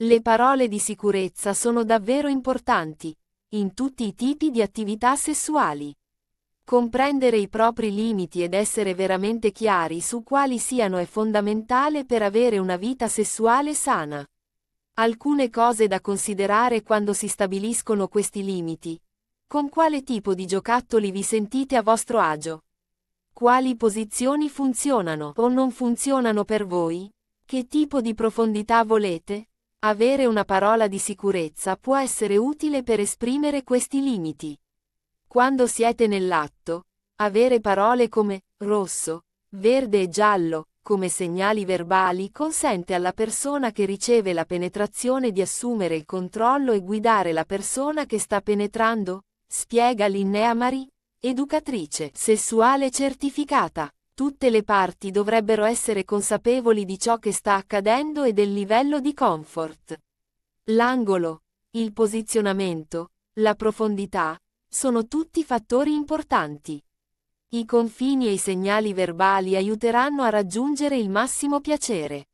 Le parole di sicurezza sono davvero importanti, in tutti i tipi di attività sessuali. Comprendere i propri limiti ed essere veramente chiari su quali siano è fondamentale per avere una vita sessuale sana. Alcune cose da considerare quando si stabiliscono questi limiti. Con quale tipo di giocattoli vi sentite a vostro agio? Quali posizioni funzionano o non funzionano per voi? Che tipo di profondità volete? Avere una parola di sicurezza può essere utile per esprimere questi limiti. Quando siete nell'atto, avere parole come rosso, verde e giallo, come segnali verbali, consente alla persona che riceve la penetrazione di assumere il controllo e guidare la persona che sta penetrando, spiega Linnea Marie, educatrice sessuale certificata. Tutte le parti dovrebbero essere consapevoli di ciò che sta accadendo e del livello di comfort. L'angolo, il posizionamento, la profondità, sono tutti fattori importanti. I confini e i segnali verbali aiuteranno a raggiungere il massimo piacere.